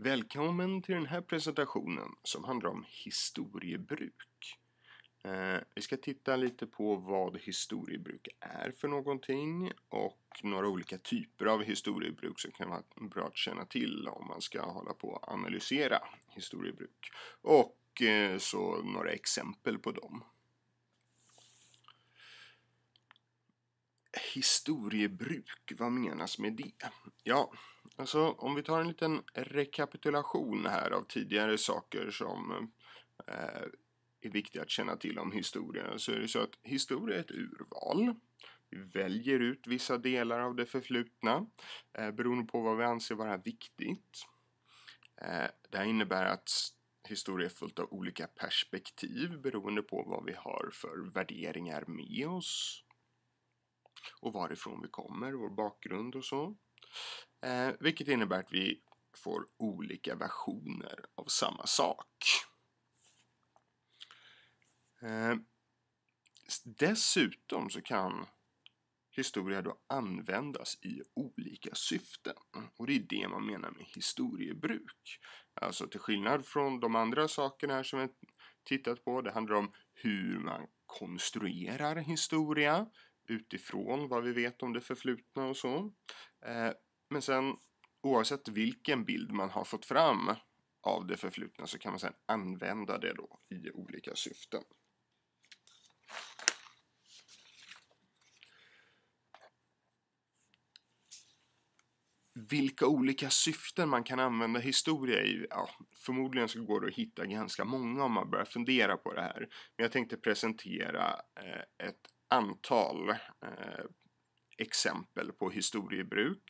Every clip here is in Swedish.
Välkommen till den här presentationen som handlar om historiebruk. Eh, vi ska titta lite på vad historiebruk är för någonting och några olika typer av historiebruk som kan vara bra att känna till om man ska hålla på och analysera historiebruk. Och eh, så några exempel på dem. historiebruk, vad menas med det? Ja, alltså om vi tar en liten rekapitulation här av tidigare saker som eh, är viktiga att känna till om historien så är det så att historia är ett urval. Vi väljer ut vissa delar av det förflutna eh, beroende på vad vi anser vara viktigt. Eh, det här innebär att historia är fullt av olika perspektiv beroende på vad vi har för värderingar med oss och varifrån vi kommer, vår bakgrund och så. Eh, vilket innebär att vi får olika versioner av samma sak. Eh, dessutom så kan historia då användas i olika syften. Och det är det man menar med historiebruk. Alltså till skillnad från de andra sakerna här som vi tittat på, det handlar om hur man konstruerar historia, utifrån vad vi vet om det förflutna och så. Eh, men sen oavsett vilken bild man har fått fram av det förflutna så kan man sen använda det då i olika syften. vilka olika syften man kan använda historia i, ja, förmodligen så går det att hitta ganska många om man börjar fundera på det här. Men jag tänkte presentera eh, ett antal eh, exempel på historiebruk.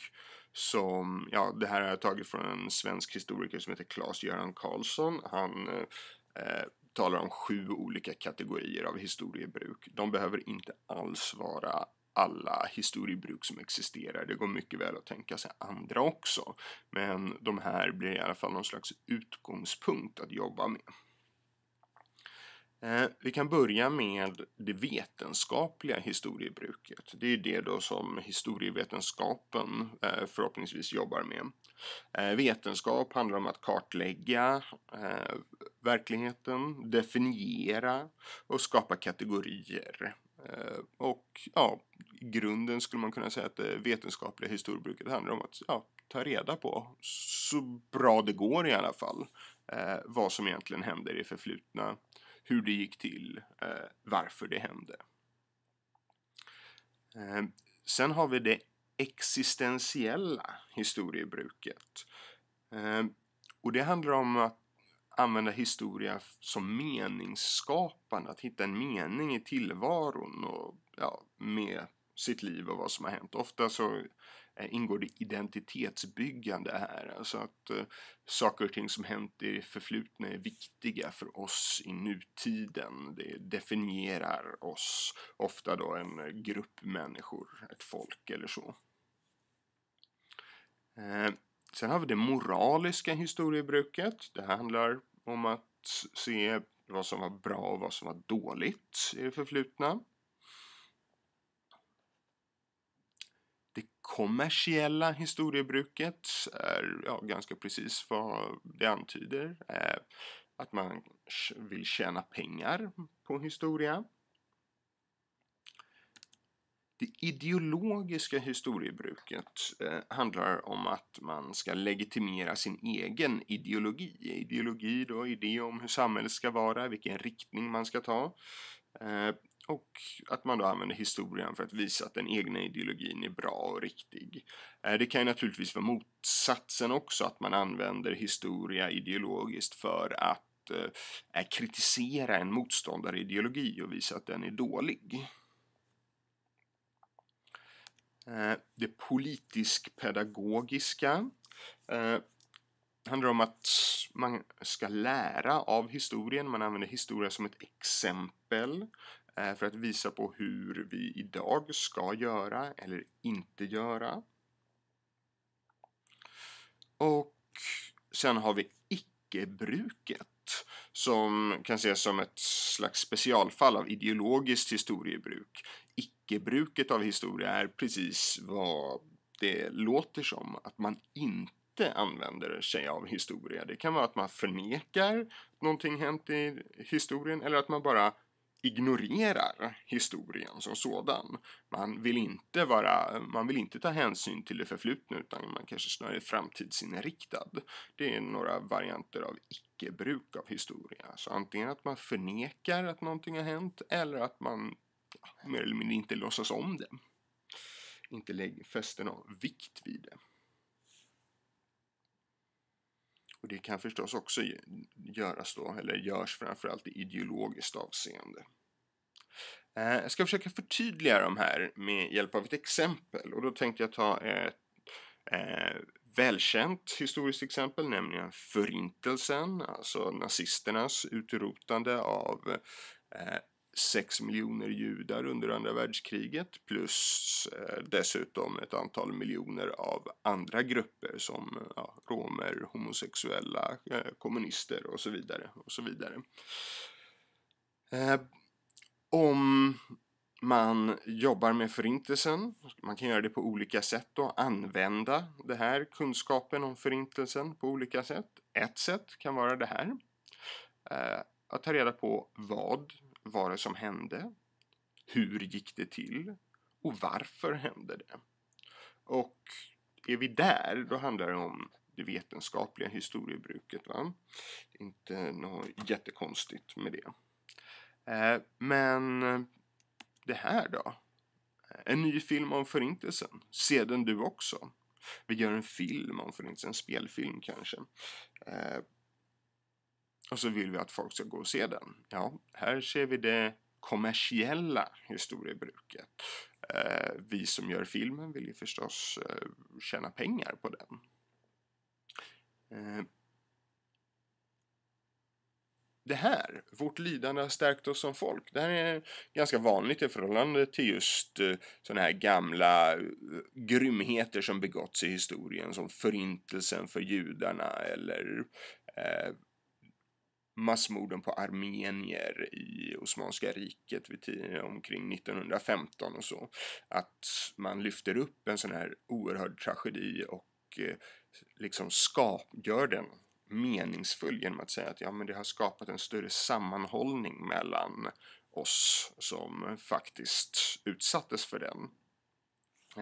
Som, ja, det här har jag tagit från en svensk historiker som heter Claes-Göran Karlsson. Han eh, talar om sju olika kategorier av historiebruk. De behöver inte alls vara alla historiebruk som existerar. Det går mycket väl att tänka sig andra också. Men de här blir i alla fall någon slags utgångspunkt att jobba med. Eh, vi kan börja med det vetenskapliga historiebruket. Det är det då som historievetenskapen eh, förhoppningsvis jobbar med. Eh, vetenskap handlar om att kartlägga verkligheten, definiera och skapa kategorier. Och ja, grunden skulle man kunna säga att det vetenskapliga historiebruket handlar om att ja, ta reda på, så bra det går i alla fall, vad som egentligen händer i förflutna hur det gick till, eh, varför det hände. Eh, sen har vi det existentiella historiebruket. Eh, och det handlar om att använda historia som meningsskapande, att hitta en mening i tillvaron och ja, med sitt liv och vad som har hänt. Ofta så Eh, ingår det identitetsbyggande här. Alltså att eh, saker och ting som hänt i förflutna är viktiga för oss i nutiden. Det definierar oss, ofta då en eh, grupp människor, ett folk eller så. Eh, sen har vi det moraliska historiebruket. Det handlar om att se vad som var bra och vad som var dåligt i det förflutna. kommersiella historiebruket är ja, ganska precis vad det antyder. Eh, att man vill tjäna pengar på historia. Det ideologiska historiebruket eh, handlar om att man ska legitimera sin egen ideologi. Ideologi då, idé om hur samhället ska vara, vilken riktning man ska ta. Eh, och att man då använder historien för att visa att den egna ideologin är bra och riktig. Eh, det kan ju naturligtvis vara motsatsen också, att man använder historia ideologiskt för att eh, eh kritisera en motståndarideologi och visa att den är dålig. Eh, det politisk-pedagogiska eh, handlar om att man ska lära av historien, man använder historia som ett exempel Eh, för att visa på hur vi idag ska göra eller inte göra. Och sen har vi icke-bruket som kan ses som ett slags specialfall av ideologiskt historiebruk. Icke-bruket av historia är precis vad det låter som, att man inte använder sig av historia. Det kan vara att man förnekar någonting hänt i historien eller att man bara ignorerar historien som sådan. Man vill inte, vara, man vill inte ta hänsyn till det förflutna utan man kanske snarare är framtidsinriktad. Det är några varianter av icke-bruk av historia. Så antingen att man förnekar att någonting har hänt eller att man ja, mer eller mindre inte låtsas om det. Inte lägger, fäster någon vikt vid det. Och det kan förstås också göras då, eller görs framförallt i ideologiskt avseende. Eh, jag ska försöka förtydliga de här med hjälp av ett exempel och då tänkte jag ta ett eh, välkänt historiskt exempel, nämligen förintelsen, alltså nazisternas utrotande av eh, 6 miljoner judar under andra världskriget plus eh, dessutom ett antal miljoner av andra grupper som ja, romer, homosexuella, eh, kommunister och så vidare. Och så vidare. Eh, om man jobbar med förintelsen, man kan göra det på olika sätt och använda den här kunskapen om förintelsen på olika sätt. Ett sätt kan vara det här. Eh, att ta reda på vad var det som hände? Hur gick det till? Och varför hände det? Och är vi där, då handlar det om det vetenskapliga historiebruket. Va? Inte något jättekonstigt med det. Eh, men det här då? Eh, en ny film om Förintelsen. Se den du också. Vi gör en film om Förintelsen, en spelfilm kanske. Eh, och så vill vi att folk ska gå och se den. Ja, här ser vi det kommersiella historiebruket. Eh, vi som gör filmen vill ju förstås eh, tjäna pengar på den. Eh. Det här, vårt lidande har stärkt oss som folk. Det här är ganska vanligt i förhållande till just eh, sådana här gamla eh, grymheter som begåtts i historien som förintelsen för judarna eller eh, massmorden på armenier i Osmanska riket vid tiden omkring 1915 och så. Att man lyfter upp en sån här oerhörd tragedi och eh, liksom skap, gör den meningsfull genom att säga att ja, men det har skapat en större sammanhållning mellan oss som faktiskt utsattes för den.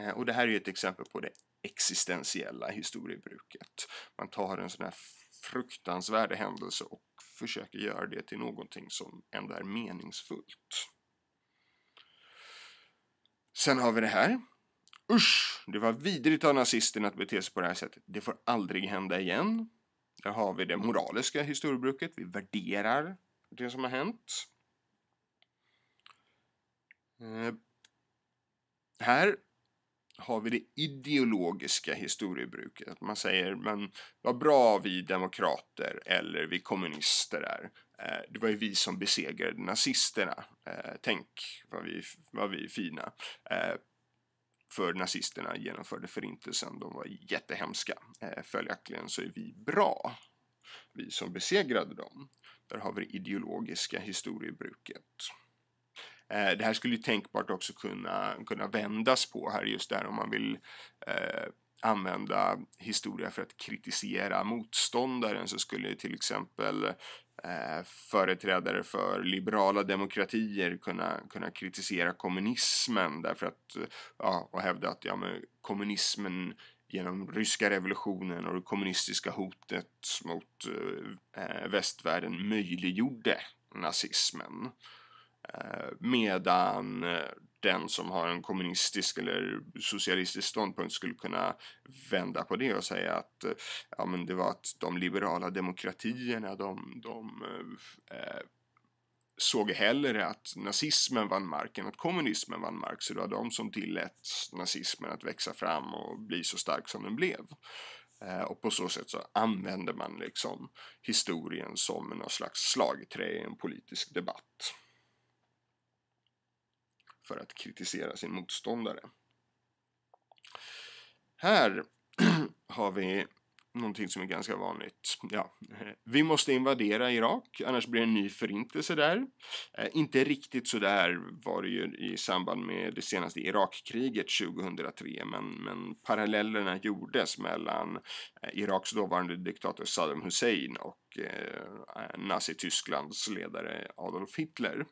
Eh, och det här är ju ett exempel på det existentiella historiebruket. Man tar en sån här fruktansvärd händelse och försöker göra det till någonting som ändå är meningsfullt. Sen har vi det här. Usch, det var vidrigt av nazisterna att bete sig på det här sättet. Det får aldrig hända igen. Där har vi det moraliska historiebruket. Vi värderar det som har hänt. Eh, här har vi det ideologiska historiebruket. Att man säger men vad bra vi demokrater eller vi kommunister är. Eh, det var ju vi som besegrade nazisterna. Eh, tänk vad vi, vad vi är fina. Eh, för nazisterna genomförde förintelsen. De var jättehemska. Följaktligen så är vi bra. Vi som besegrade dem. Där har vi det ideologiska historiebruket. Eh, det här skulle ju tänkbart också kunna, kunna vändas på här just där om man vill eh, använda historia för att kritisera motståndaren så skulle till exempel eh, företrädare för liberala demokratier kunna, kunna kritisera kommunismen därför att ja, och hävda att ja, men kommunismen genom ryska revolutionen och det kommunistiska hotet mot eh, västvärlden möjliggjorde nazismen. Eh, medan eh, den som har en kommunistisk eller socialistisk ståndpunkt skulle kunna vända på det och säga att eh, ja, men det var att de liberala demokratierna de, de eh, såg hellre att nazismen vann marken, att kommunismen vann mark, så det var de som tillät nazismen att växa fram och bli så stark som den blev. Eh, och på så sätt så använder man liksom historien som någon slags slagträ i en politisk debatt för att kritisera sin motståndare. Här har vi någonting som är ganska vanligt. Ja, eh, vi måste invadera Irak, annars blir det en ny förintelse där. Eh, inte riktigt så där var det ju i samband med det senaste Irakkriget 2003, men, men parallellerna gjordes mellan eh, Iraks dåvarande diktator Saddam Hussein och eh, Nazitysklands ledare Adolf Hitler.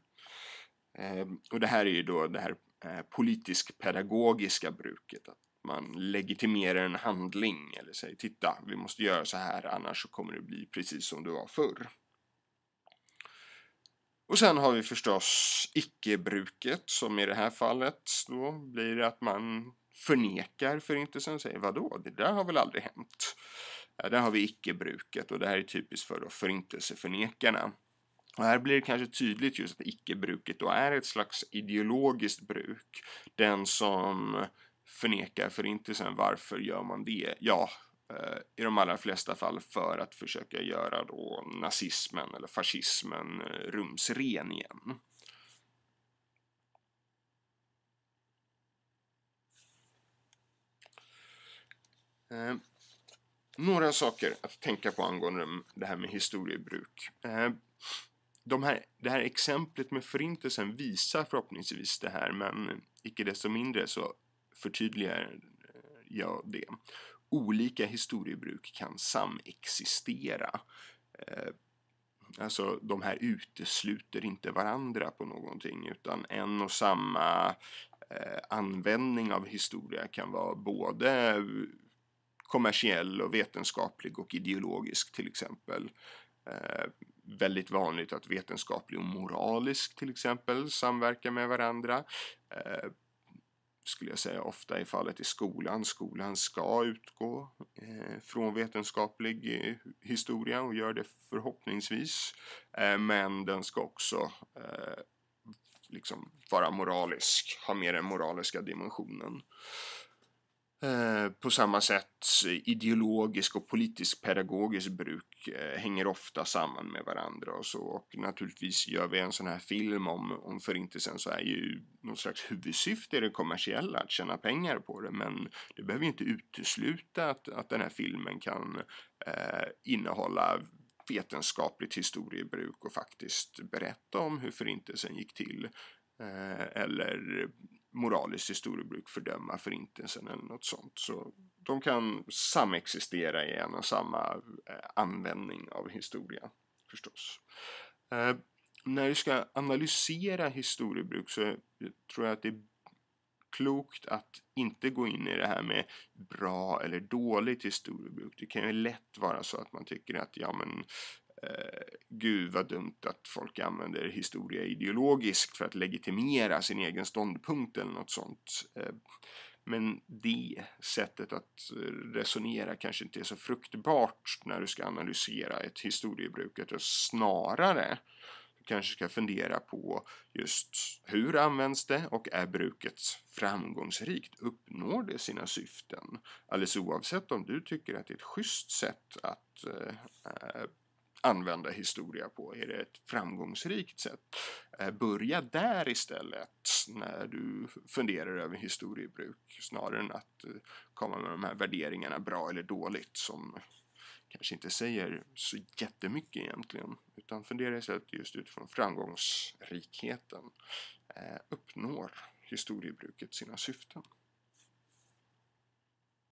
Ehm, och det här är ju då det här eh, politisk-pedagogiska bruket. Att man legitimerar en handling eller säger titta, vi måste göra så här annars så kommer det bli precis som det var förr. Och sen har vi förstås icke-bruket som i det här fallet då blir det att man förnekar förintelsen och säger vadå, det där har väl aldrig hänt. Ja, där har vi icke-bruket och det här är typiskt för då förintelseförnekarna. Och här blir det kanske tydligt just att icke-bruket då är ett slags ideologiskt bruk. Den som förnekar förintelsen, varför gör man det? Ja, eh, i de allra flesta fall för att försöka göra då nazismen eller fascismen eh, rumsren igen. Eh, några saker att tänka på angående det här med historiebruk de här, det här exemplet med förintelsen visar förhoppningsvis det här men icke desto mindre så förtydligar eh, jag det. Olika historiebruk kan samexistera. Eh, alltså de här utesluter inte varandra på någonting utan en och samma eh, användning av historia kan vara både kommersiell och vetenskaplig och ideologisk till exempel väldigt vanligt att vetenskaplig och moralisk till exempel samverkar med varandra. Eh, skulle jag säga ofta i fallet i skolan. Skolan ska utgå eh, från vetenskaplig eh, historia och gör det förhoppningsvis. Eh, men den ska också eh, liksom vara moralisk, ha med den moraliska dimensionen. Eh, på samma sätt ideologisk och politisk pedagogisk bruk eh, hänger ofta samman med varandra och så. Och naturligtvis gör vi en sån här film om, om förintelsen så är ju någon slags huvudsyfte det kommersiella, att tjäna pengar på det. Men det behöver ju inte utesluta att, att den här filmen kan eh, innehålla vetenskapligt historiebruk och faktiskt berätta om hur förintelsen gick till. Eh, eller moraliskt historiebruk fördöma förintelsen eller något sånt. Så de kan samexistera i en och samma eh, användning av historia förstås. Eh, när du ska analysera historiebruk så tror jag att det är klokt att inte gå in i det här med bra eller dåligt historiebruk. Det kan ju lätt vara så att man tycker att ja men eh, gud vad dumt att folk använder historia ideologiskt för att legitimera sin egen ståndpunkt eller något sånt. Eh, men det sättet att resonera kanske inte är så fruktbart när du ska analysera ett historiebruk. Utan snarare du kanske ska fundera på just hur används det och är bruket framgångsrikt? Uppnår det sina syften? Alldeles oavsett om du tycker att det är ett schysst sätt att eh, använda historia på? Är det ett framgångsrikt sätt? Eh, börja där istället när du funderar över historiebruk snarare än att eh, komma med de här värderingarna bra eller dåligt som kanske inte säger så jättemycket egentligen utan fundera istället just utifrån framgångsrikheten. Eh, uppnår historiebruket sina syften?